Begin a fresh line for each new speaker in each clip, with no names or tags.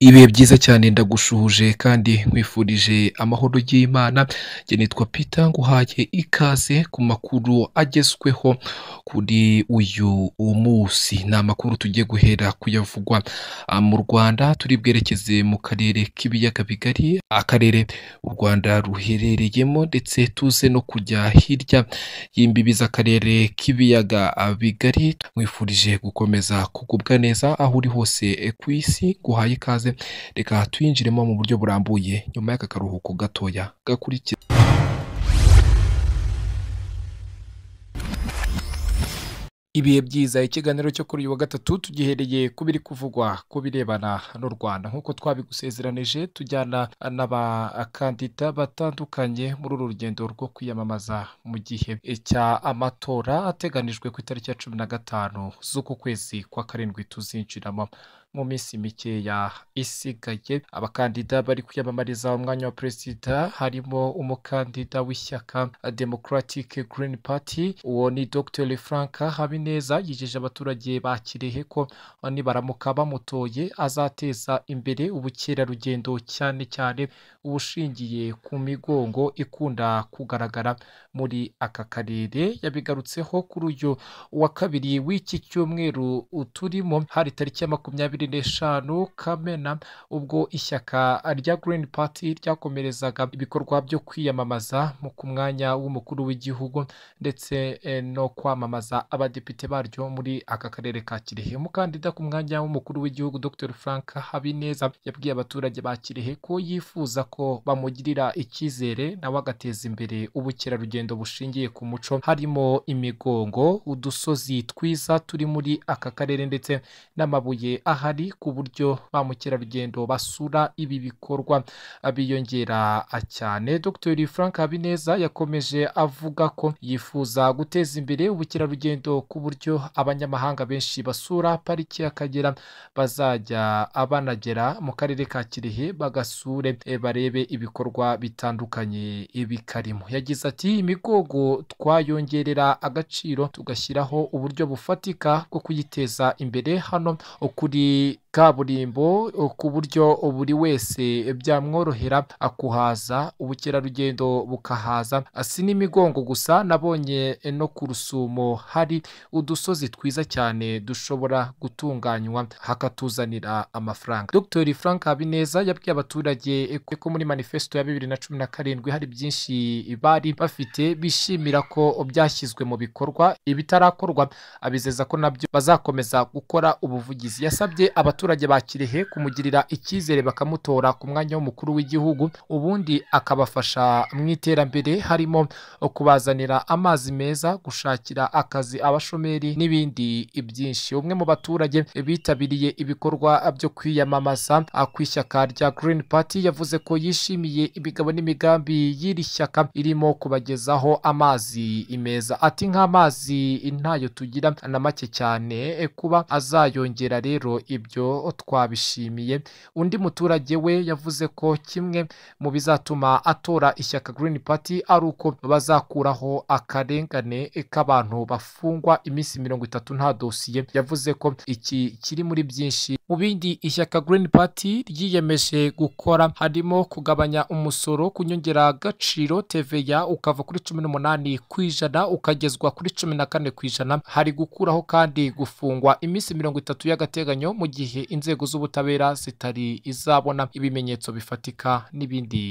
ibihe byiza cyane ndagushuhuje kandi nkwifurije amahoro y'imana njye Peter nguhaye ikaze ku makuru agezweho kuri uyu munsi ni amakuru tugiye guhera kuyavugwa ah, mu rwanda turi bwerekeze mu karere k'ibiyaga bigari akarere u rwanda ruherereyemo ndetse tuze no kujya hirya y'imbibi z'akarere k'ibiyaga ah, bigari nkwifurije gukomeza kugubwa neza aho uri hose ku isi guhaye ikaze reka tuyinjiremo mu buryo burambuye nyuma y'aka karuhuko gatoya gakurikira ibihe byiza ikiganiro cyo kuri uyu wa gatatu tugihereye ku biri kuvugwa ku birebana n'u rwanda nk'uko twabigusezeranije tujyana n'abakandida batandukanye muri uru rugendo rwo kwiyamamaza mu gihe amatora ateganijwe ku itariki ya cumi na gatanu z'uku kwezi kwa karindwi tuzinjiramo mu minsi mikeya isigaye abakandida bari kwiyamamariza umwanya wa perezida harimo umukandida w'ishyaka Democratic Green Party uwo ni Dr Frank Habineza yigeje abaturage ba Kirehe ko nibaramuka bamutoye azateza imbere ubukerarugendo cyane cyane ubushingiye ku migongo ikunda kugaragara muri aka karere yabigarutseho kuri uyu wa kabiri w'iki cyumweru uturimo hari tariki ya makumyabiri bibiri n'eshanu kamena ubwo ishyaka rya Green Party ryakomerezaga ibikorwa byo kwiyamamaza mu ku mwanya w'umukuru w'igihugu ndetse eh, no kwamamaza abadepite baryo muri aka karere ka Kirehe umukandida ku mwanya w'umukuru w'igihugu Dr Frank Habineza yabwiye abaturage ba Kirehe ko yifuza ko bamugirira icyizere nawe agateza imbere ubukerarugendo bushingiye ku muco harimo imigongo udusozi twiza turi muri aka karere ndetse n'amabuye aha buhari ku buryo ba mukerarugendo basura ibi bikorwa biyongera cyane dr frank habineza yakomeje avuga ko yifuza guteza imbere ubukerarugendo ku buryo abanyamahanga benshi basura pariki y'akagera bazajya banagera mu karere ka kirehe bagasure eh, barebe ibikorwa bitandukanye bikarimo yagize ati imigogo twayongerera agaciro tugashyiraho uburyo bufatika bwo kuyiteza imbere hano kuri the kaburimbo ku buryo buri wese byamworohera akuhaza ubukerarugendo bukahaza si n'imigongo gusa nabonye no ku rusumo hari udusozi twiza cyane dushobora gutunganywa hakatuzanira amafaranga dr frank habineza yabwiye abaturage ko muri manifesto ya bibiri na cumi na karindwi hari byinshi bari bafite bishimira ko byashyizwe mu bikorwa ibitarakorwa abizeza ko nabyo bazakomeza gukora ubuvugizi yasabye abaturage abaturage ba Kirehe kumugirira icyizere bakamutora ku mwanya w'umukuru w'igihugu ubundi akabafasha mu iterambere harimo kubazanira amazi meza gushakira akazi abashomeri n'ibindi byinshi umwe mu baturage bitabiriye ibikorwa byo kwiyamamaza ku ishyaka rya Green Party yavuze ko yishimiye imigabo n'imigambi y'iri shyaka irimo kubagezaho amazi meza ati nk'amazi ntayo tugira na make cyane kuba azayongera rero ibyo twabishimiye undi muturage we yavuze ko kimwe mu bizatuma atora ishyaka Green Party ari uko bazakuraho akarengane k'abantu bafungwa iminsi mirongo itatu nta dosiye yavuze ko iki kiri muri byinshi mu bindi ishyaka Green Party ryiyemeje gukora harimo kugabanya umusoro ku nyongeragaciro TVA ukava kuri cumi n'umunani ku ijana ukagezwa kuri cumi na kane ku ijana hari gukuraho kandi gufungwa iminsi mirongo itatu y'agateganyo mu gihe inzego z'ubutabera zitari izabona ibimenyetso bifatika n'ibindi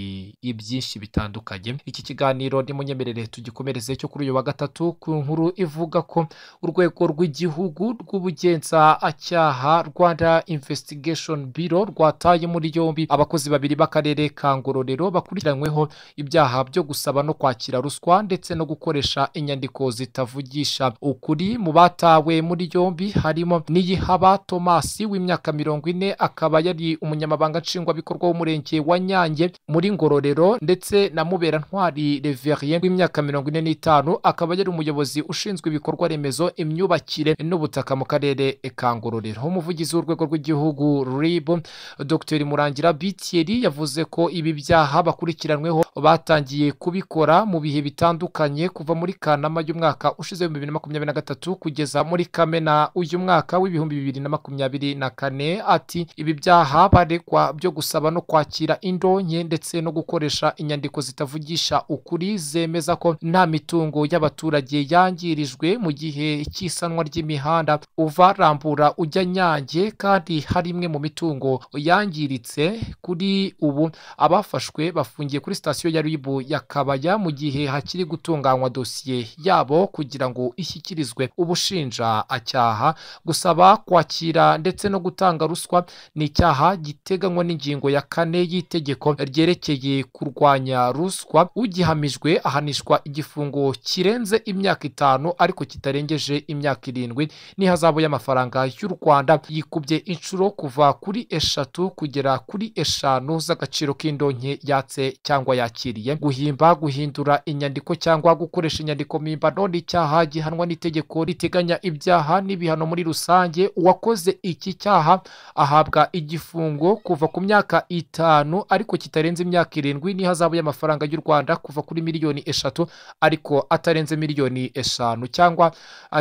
byinshi bitandukanye iki kiganiro n'umunyemere tugikomereze cyo kuri uyu wa gatatu ku nkuru ivuga ko urwego rw'igihugu rw'ubugenzacyaha rwanda investigation biro rwataye muri yombi abakozi babiri b'akarere ka ngororero bakurikiranyweho ibyaha byo gusaba no kwakira ruswa ndetse no gukoresha inyandiko zitavugisha ukuri mu batawe muri yombi harimo niyihaba tomasi w'imyaka mirongo ine akaba yari umunyamabanga nshingwabikorwa w'umurenge wa nyange muri ngororero ndetse na mubera ntwari reverien w'imyaka mirongo ine n'itanu akaba yari umuyobozi ushinzwe ibikorwa remezo imyubakire n'ubutaka mu karere ka ngororero umuvugizi w'urwego rw'igihugu w'igihugu rib dr murangira bitieri yavuze ko ibi byaha bakurikiranweho batangiye kubikora mu bihe bitandukanye kuva muri kanama y'umwaka ushize w'ibihumbi bibiri na makumyabiri na gatatu kugeza muri kamena uyu mwaka w'ibihumbi bibiri na makumyabiri na kane ati ibi byaha baregwa byo gusaba no kwakira indonke ndetse no gukoresha inyandiko zitavugisha ukuri zemeza ko nta mitungo y'abaturage yangirijwe mu gihe cy'isanwa ry'imihanda uva rambura ujya nyange kandi kandi hari imwe mu mitungo yangiritse kuri ubu abafashwe bafungiye kuri sitasiyo ya ribu ya mu gihe hakiri gutunganywa dosiye yabo kugira ngo ishyikirizwe ubushinja acyaha gusaba kwakira ndetse no gutanga ruswa ni icyaha giteganywa n'ingingo ya kane y'itegeko ryerekeye kurwanya ruswa ugihamijwe ahanishwa igifungo kirenze imyaka itanu ariko kitarengeje imyaka irindwi n'ihazabu y'amafaranga y'u rwanda yikubye inshuro kuva kuri eshatu kugera kuri eshanu z'agaciro k'indonke yatse cyangwa yakiriye guhimba guhindura inyandiko cyangwa gukoresha inyandiko mpimbano ni icyaha gihanwa n'itegeko riteganya ibyaha n'ibihano muri rusange uwakoze iki cyaha ahabwa igifungo kuva ku myaka itanu ariko kitarenze imyaka irindwi n'ihazabu y'amafaranga y'u rwanda kuva kuri miliyoni eshatu ariko atarenze miliyoni eshanu cyangwa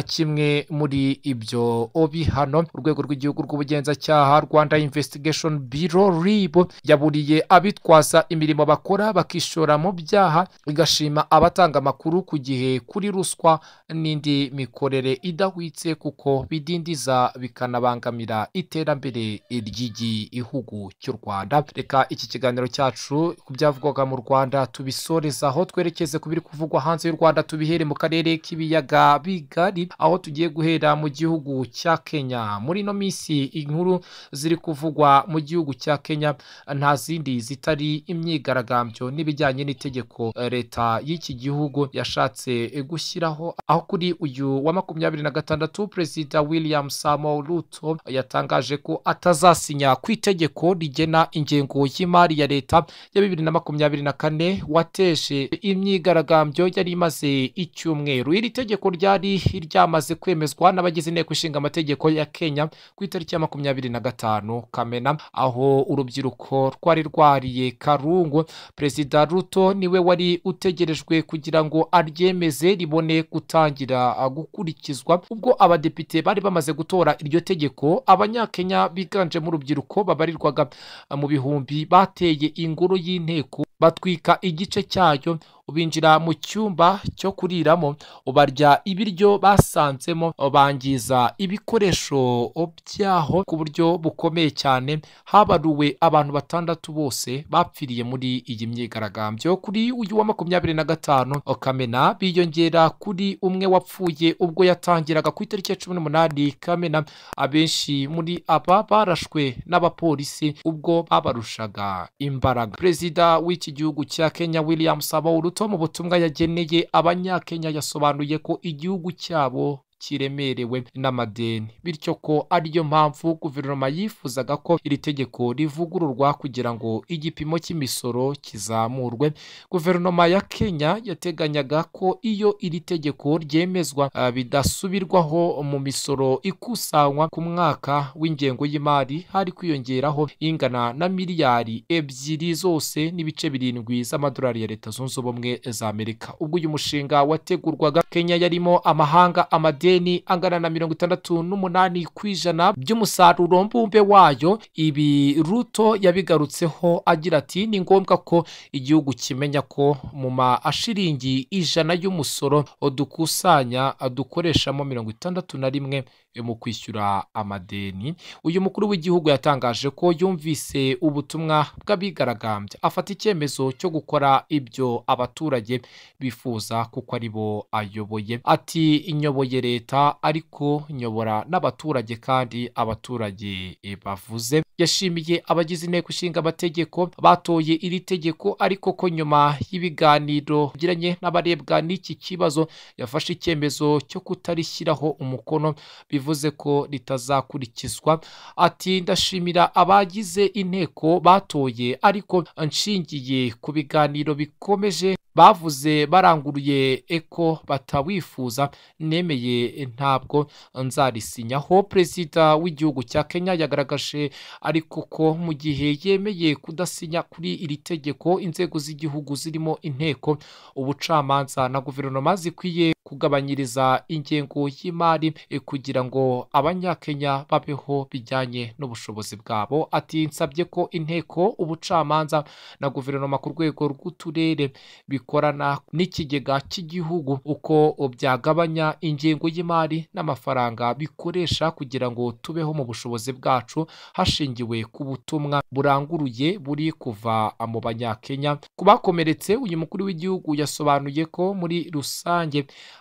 kimwe muri ibyo bihano urwego rw'igihugu rw'ubugenzuzi y'ubugenzacyaha rwanda investigation biro rib yaburiye abitwaza imirimo bakora bakishora mu byaha igashima abatanga amakuru ku gihe kuri ruswa n'indi mikorere idahwitse kuko bidindiza bikanabangamira iterambere ry'igihugu cy'u rwanda reka iki kiganiro cyacu ku byavugwaga mu rwanda tubisorezaho twerekeze ku biri kuvugwa hanze y'u rwanda tubihere mu karere k'ibiyaga bigari aho tugiye guhera mu gihugu cya kenya muri ino minsi inkuru ziri kuvugwa mu gihugu cya kenya nta zindi zitari imyigaragambyo n'ibijyanye n'itegeko eh, leta y'iki gihugu yashatse eh, gushyiraho aho kuri uyu wa makumyabiri na gatandatu perezida william samo ruto yatangaje ko atazasinya ku itegeko rigena ingengo y'imari ya leta ya bibiri na makumyabiri na kane wateje imyigaragambyo yari imaze icyumweru iri tegeko ryari ryamaze kwemezwa n'abagize inteko ishinga amategeko ya kenya ku itariki ya makumyabiri makumyabiri na gatanu kamena aho urubyiruko rwari rwariye karungu perezida ruto niwe wari utegerejwe kugira ngo aryemeze ribone gutangira gukurikizwa ubwo abadepite bari bamaze gutora iryo tegeko abanyakenya biganjemo urubyiruko babarirwaga mu bihumbi bateye ingoro y'inteko batwika igice cyayo binjira mu cyumba cyo kuriramo barya ibiryo basanzemo bangiza ibikoresho byaho ku buryo bukomeye cyane habaruwe abantu batandatu bose bapfiriye muri iyi myigaragambyo kuri uyu wa makumyabiri na gatanu kamena biyongera kuri umwe wapfuye ubwo yatangiraga ku itariki ya cumi n'umunani kamena abenshi muri aba barashwe n'abapolisi ubwo babarushaga imbaraga perezida w'iki gihugu cya kenya william sabawu mu ubutumwa yageneye abanyakenya yasobanuye ko igihugu cyabo kiremerewe n'amadeni bityo ko ariyo mpamvu guverinoma yifuzaga ko iri tegeko rivugururwa kugira ngo igipimo cy'imisoro kizamurwe guverinoma ya kenya yateganyaga ko iyo iri tegeko ryemezwa eh, bidasubirwaho mu misoro ikusanywa ku mwaka w'ingengo y'imari hari kwiyongeraho ingana na miliyari ebyiri zose n'ibice birindwi z'amadolari ya leta zunze ubumwe za amerika ubwo uyu mushinga wategurwaga kenya yarimo amahanga amadeni madeni angana na mirongo itandatu n'umunani ku ijana by'umusaruro mbumbe wayo ibi ruto yabigarutseho agira ati ni ngombwa ko igihugu kimenya ko mu ashiringi ijana y'umusoro dukusanya dukoreshamo mirongo itandatu na rimwe mu kwishyura amadeni uyu mukuru w'igihugu yatangaje ko yumvise ubutumwa bw'abigaragambya afata icyemezo cyo gukora ibyo abaturage bifuza kuko ari bo ayoboye ati inyoboye leta ariko nyobora n'abaturage kandi abaturage eh, bavuze yashimiye abagize inteko ishinga amategeko batoye iri tegeko ariko ko nyuma y'ibiganiro bigiranye n'abarebwa n'iki kibazo yafashe icyemezo cyo kutarishyiraho umukono bivuze ko ritazakurikizwa ati ndashimira abagize inteko batoye ariko nshingiye ku biganiro bikomeje bavuze baranguruye eko batawifuza nemeye ntabwo nzarisinyaho perezida w'igihugu cya kenya yagaragaje ariko ko mu gihe yemeye kudasinya kuri iri tegeko inzego z'igihugu zirimo inteko ubucamanza na guverinoma zikwiye kugabanyiriza ingengo y'imari e, kugira ngo abanyakenya babeho bijyanye n'ubushobozi bwabo ati nsabye ko inteko ubucamanza na guverinoma ku rwego rw'uturere bikorana n'ikigega cy'igihugu uko byagabanya ingengo y'imari n'amafaranga bikoresha kugira ngo tubeho mu bushobozi bwacu hashingiwe ku butumwa buranguruye buri kuva mu banyakenya ku bakomeretse uyu mukuru w'igihugu yasobanuye ko muri rusange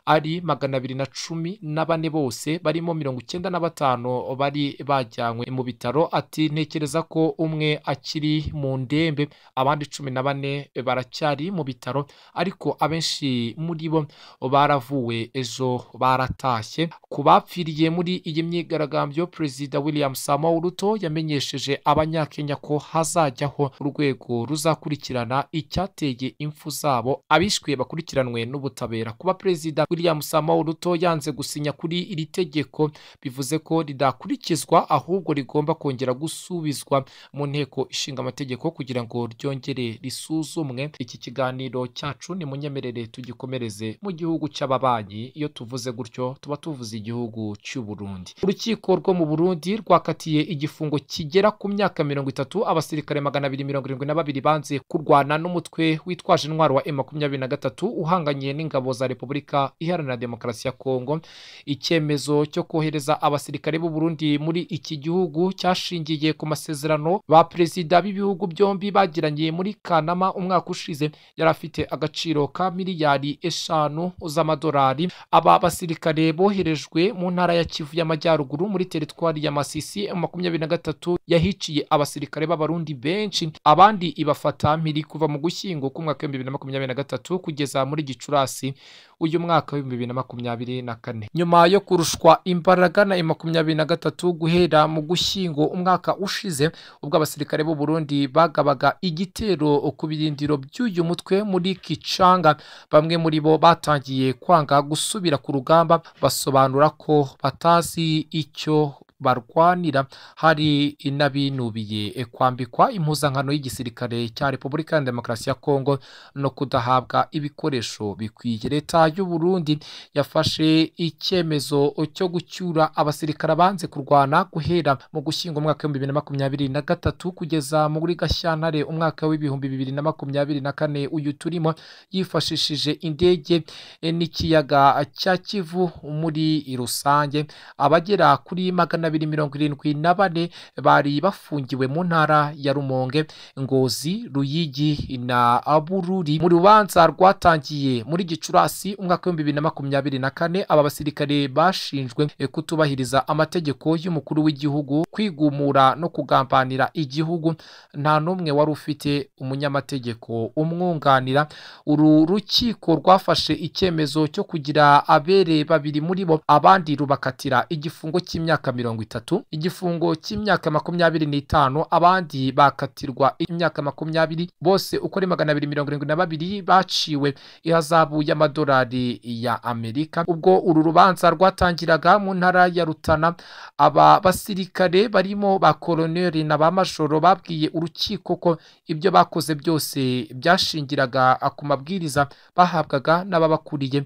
ari magana abiri na cumi na bane bose barimo mirongo icyenda na batanu bari bajyanywe mu bitaro ati ntekereza ko umwe akiri mu ndembe abandi cumi na bane baracyari mu bitaro ariko abenshi muri bo baravuwe ejo baratashye ku bapfiriye muri iyi myigaragambyo perezida william samoa yamenyesheje abanyakenya ko hazajyaho urwego ruzakurikirana icyateye impfu zabo abishwe bakurikiranwe n'ubutabera kuba perezida william samuel ruto yanze gusinya kuri iri tegeko bivuze ko ridakurikizwa ahubwo rigomba kongera gusubizwa mu nteko ishinga amategeko kugira ngo ryongere risuzumwe iki kiganiro cyacu ni munyemerere tugikomereze mu gihugu cy'ababanyi iyo tuvuze gutyo tuba tuvuze igihugu cy'u Burundi urukiko rwo mu burundi rwakatiye igifungo kigera ku myaka mirongo itatu abasirikare magana abiri mirongo irindwi na babiri banze kurwana n'umutwe witwaje intwaro wa e makumyabiri na gatatu uhanganye n'ingabo za repubulika iharanira demokarasi ya kongo icyemezo cyo kohereza abasirikare b'u Burundi muri iki gihugu cyashingiye ku masezerano ba perezida b'ibihugu byombi bagiranye muri kanama umwaka ushize yari afite agaciro ka miliyari eshanu z'amadolari aba basirikare boherejwe mu ntara ya kivu y'amajyaruguru muri teritwari ya masisi makumyabiri na gatatu yahiciye abasirikare b'abarundi benshi abandi ibafata mpiri kuva mu gushyingo k'umwaka w'ibihumbi bibiri na makumyabiri na gatatu kugeza muri gicurasi uyu mwaka w'ibihumbi bibiri na makumyabiri na kane nyuma yo kurushwa imbaraga na makumyabiri na gatatu guhera mu gushyingo umwaka ushize ubwo abasirikare b'u Burundi bagabaga igitero ku birindiro by'uyu mutwe muri Kicanga bamwe muri bo batangiye kwanga gusubira ku rugamba basobanura ko batazi icyo barwanira hari n'abinubiye kwambikwa impuzankano y'igisirikare cya repubulika ya demokarasi ya kongo no kudahabwa ibikoresho bikwiye leta y'u Burundi yafashe icyemezo cyo gucyura abasirikare banze kurwana guhera mu gushyingo umwaka w'ibihumbi bibiri na makumyabiri na gatatu kugeza muri gashyantare umwaka w'ibihumbi bibiri na makumyabiri na kane uyu turimo yifashishije indege n'ikiyaga cya kivu muri rusange abagera kuri magana bibiri mirongo irindwi na bane bari bafungiwe mu ntara ya rumonge ngozi ruyigi na abururi mu rubanza rwatangiye muri gicurasi umwaka w'ibihumbi bibiri na makumyabiri na kane aba basirikare bashinjwe kutubahiriza amategeko y'umukuru w'igihugu kwigumura no kugambanira igihugu nta n'umwe wari ufite umunyamategeko umwunganira uru rukiko rwafashe icyemezo cyo kugira abere babiri muri bo abandi rubakatira igifungo cy'imyaka mirongo mirongo itatu igifungo cy'imyaka makumyabiri n'itanu abandi bakatirwa imyaka makumyabiri bose uko ari magana abiri mirongo irindwi na babiri baciwe ihazabu y'amadolari ya amerika ubwo uru rubanza rwatangiraga mu ntara ya rutana aba basirikare barimo ba koroneri na ba majoro babwiye urukiko ko ibyo bakoze byose byashingiraga ku mabwiriza bahabwaga n'ababakuriye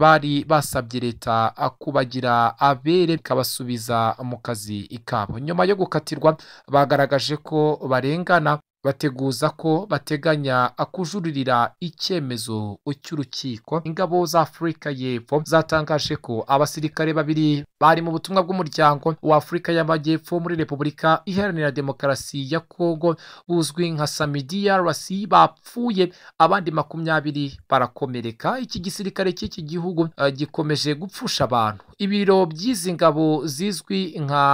bari basabye leta kubagira abere ikabasubiza mu kazi kabo nyuma yo gukatirwa bagaragaje ko barengana bateguza ko bateganya kujuririra icyemezo cy'urukiko ingabo za afurika y'epfo zatangaje ko abasirikare babiri bari mu butumwa bw'umuryango wa afurika y'amajyepfo muri repubulika iharanira demokarasi ya kongo buzwi nka samidrc bapfuye abandi makumyabiri barakomereka iki gisirikare cy'iki gihugu eh, gikomeje gupfusha abantu ibiro by'izi ngabo zizwi nka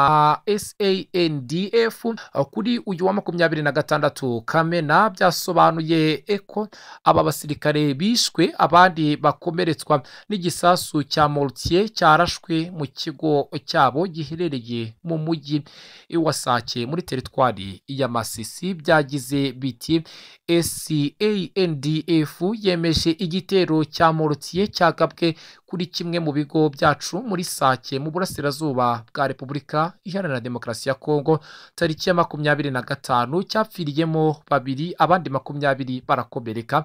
sandf eh, kuri uyu wa makumyabiri na gatandatu gatatu kamena byasobanuye eko aba basirikare bishwe abandi bakomeretswa n'igisasu cya morutiye cyarashwe mu kigo cyabo giherereye mu mujyi wasake muri teritwari ya masisi byagize biti esi eyi yemeje igitero cya morutiye cyagabwe kuri kimwe mu bigo byacu muri sake mu burasirazuba bwa repubulika iharanira demokarasi ya kongo tariki ya makumyabiri na gatanu cyapfiriyemo babiri abandi makumyabiri barakomereka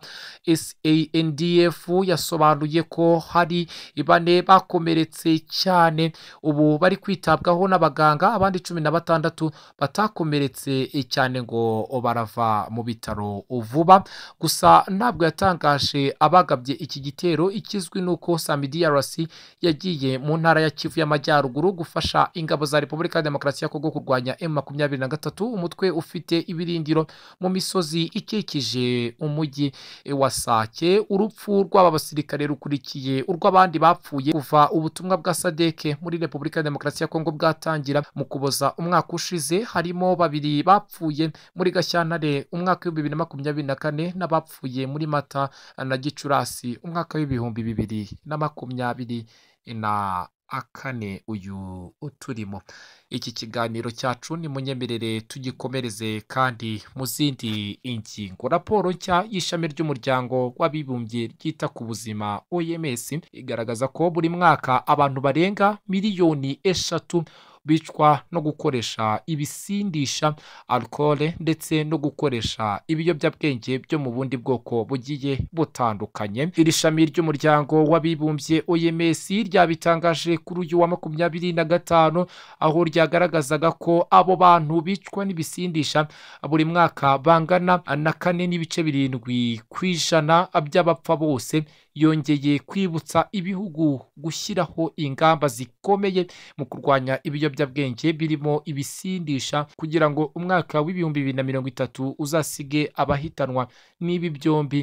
sandf yasobanuye ko hari bane bakomeretse cyane ubu bari kwitabwaho n'abaganga abandi cumi na batandatu batakomeretse cyane ngo barava mu bitaro vuba gusa ntabwo yatangaje abagabye iki gitero ikizwi nuko uko samidi drc yagiye mu ntara ya kivu y'amajyaruguru gufasha ingabo za repubulika ya demokarasi ya kongo kurwanya m makumyabiri na gatatu umutwe ufite ibirindiro mu misozi ikikije umujyi wa sake urupfu rw'aba basirikare rukurikiye urw'abandi bapfuye kuva ubutumwa bwa sadeke muri repubulika ya demokarasi ya kongo bwatangira mu kuboza umwaka ushize harimo babiri bapfuye muri gashyantare umwaka w'ibihumbi bibiri na makumyabiri na kane n'abapfuye muri mata na gicurasi umwaka w'ibihumbi bibiri na makumyabiri makumyabiri na akane uyu uturimo iki kiganiro cyacu munyemerere tugikomereze kandi mu zindi ingingo raporo nshya y'ishami ry'umuryango w'abibumbye ryita ku buzima oms e igaragaza ko buri mwaka abantu barenga miliyoni eshatu bicwa no gukoresha ibisindisha alukore ndetse no gukoresha ibiyobyabwenge byo mu bundi bwoko bugiye butandukanye iri shami ry'umuryango w'abibumbye oms ryabitangaje kuri uyu wa makumyabiri na gatanu aho ryagaragazaga ko abo bantu bicwa n'ibisindisha buri mwaka bangana na kane n'ibice birindwi ku ijana by'abapfa bose yongeye kwibutsa ibihugu gushyiraho ingamba zikomeye mu kurwanya ibiyobyabwenge birimo ibisindisha kugira ngo umwaka w'ibihumbi bibiri na mirongo itatu uzasige abahitanwa n'ibi byombi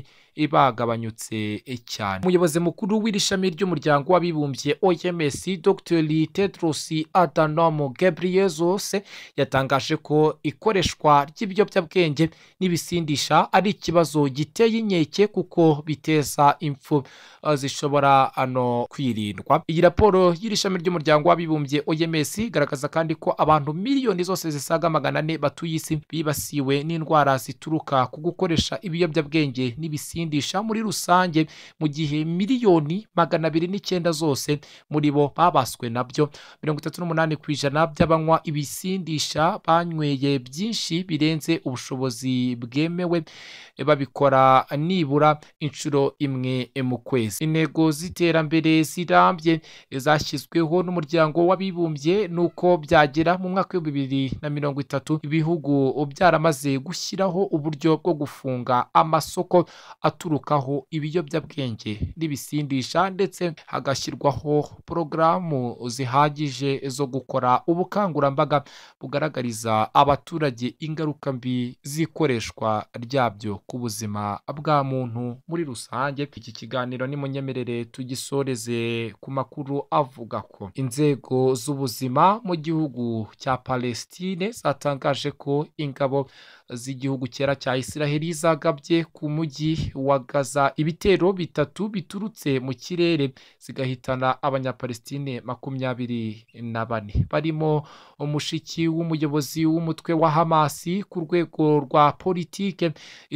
bagabanyutse cyane umuyobozi mukuru w'iri shami ry'umuryango w'abibumbye oms dr tedros adhanom ghebreyesus yatangaje ko ikoreshwa ry'ibiyobyabwenge n'ibisindisha ari ikibazo giteye inkeke kuko biteza impfu uh, zishobora uh, no kwirindwa iyi raporo y'iri shami ry'umuryango w'abibumbye oms igaragaza kandi ko abantu miliyoni zose zisaga magana ane batuye isi bibasiwe n'indwara zituruka ku gukoresha ibiyobyabwenge n'ibisindisha bakiyindisha muri rusange mu gihe miliyoni magana abiri n'icyenda zose muri bo babaswe nabyo mirongo itatu n'umunani ku ijana by'abanywa ibisindisha banyweye byinshi birenze ubushobozi bwemewe babikora nibura inshuro imwe mu kwezi intego z'iterambere zirambye zashyizweho n'umuryango w'abibumbye nuko byagera mu mwaka w'ibihumbi bibiri na mirongo itatu ibihugu byaramaze gushyiraho uburyo bwo gufunga amasoko aturukaho ibiyobyabwenge n'ibisindisha ndetse hagashyirwaho porogaramu zihagije zo gukora ubukangurambaga bugaragariza abaturage ingaruka mbi z'ikoreshwa ryabyo ku buzima bwa muntu muri rusange iki kiganiro nimunyemerere tugisoreze ku makuru avuga ko inzego z'ubuzima mu gihugu cya palestine zatangaje ko ingabo z'igihugu cyera cya israheli zagabye ku mujyi guhagaza ibitero bitatu biturutse mu kirere zigahitana abanyapalestine makumyabiri na bane barimo umushiki w'umuyobozi w'umutwe wa hamasi ku rwego rwa politike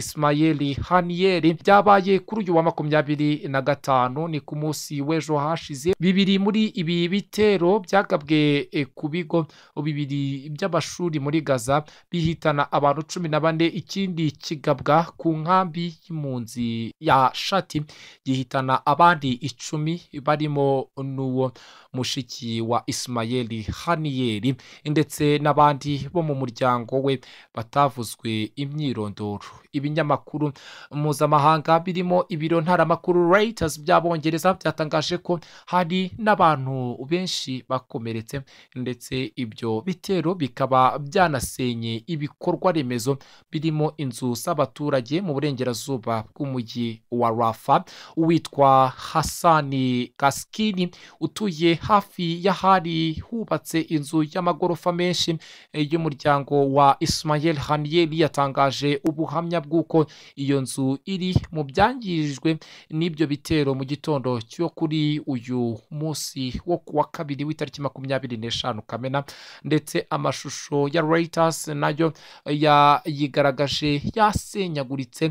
isimayeli haniyeri byabaye kuri uyu wa makumyabiri na gatanu ni ku munsi w'ejo hashize bibiri muri ibi bitero byagabwe eh, ku bigo bibiri by'amashuri muri gaza bihitana abantu cumi na bane ikindi kigabwa ku nkambi y'impunzi ya shati gihitana abandi icumi barimo n'uwo mushiki wa isimayeli haniyeri ndetse n'abandi bo mu muryango we batavuzwe imyirondoro ibinyamakuru mpuzamahanga birimo ibiro ntaramakuru reyitazi by'abongereza byatangaje ko hari n'abantu benshi bakomeretse ndetse ibyo bitero bikaba byanasenye ibikorwa remezo birimo inzu z'abaturage mu burengerazuba bw'umujyi wa rafa witwa hasani kaskini utuye hafi y'ahari hubatse inzu y'amagorofa menshi eh, y'umuryango wa Ismael haniyeli yatangaje ubuhamya bw'uko iyo nzu iri mu byangijwe n'ibyo bitero mu gitondo cyo kuri uyu munsi wo kuwa kabiri w'itariki makumyabiri n'eshanu kamena ndetse amashusho ya reuters nayo eh, yigaragaje yasenyaguritse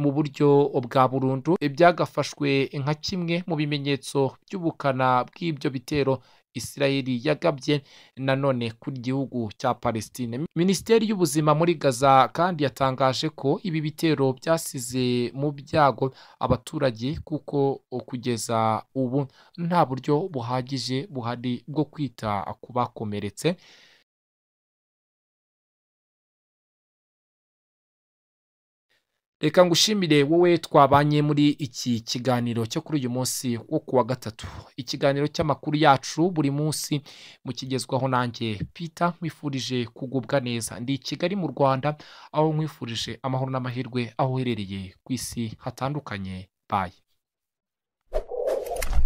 mu buryo bwa burundu eh, byagafashwe nka kimwe mu bimenyetso by'ubukana bw'ibyo bitero igitero isirayeli yagabye nanone ku gihugu cya palestine minisiteri y'ubuzima muri gaza kandi yatangaje ko ibi bitero byasize mu byago abaturage kuko kugeza ubu nta buryo buhagije buhari bwo kwita ku bakomeretse reka ngushimire wowe twabanye muri iki kiganiro cyo kuri uyu munsi wo kuwa gatatu ikiganiro cy'amakuru yacu buri munsi mu mukigezwaho nanjye Peter nkwifurije kugubwa neza ndi i kigali mu rwanda aho nkwifurije amahoro n'amahirwe aho uherereye ku isi hatandukanye baye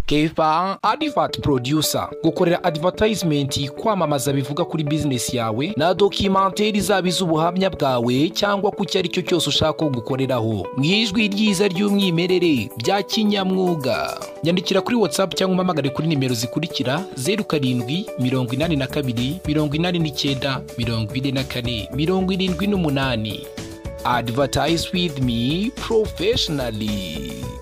keva advert producer gukorera advertisement kwamamaza bivuga kuri business yawe na documentaire izaba iz'ubuhamya bwawe cyangwa ku cyo ari cyo cyose ushaka gukoreraho mu ijwi ryiza ry'umwimerere bya kinyamwuga nyandikira kuri whatsapp cyangwa umpamagare kuri nimero zikurikira zeru karindwi mirongo inani na kabiri mirongo inani n'icyenda mirongo ine na kane mirongo irindwi n'umunani advertise with me professionally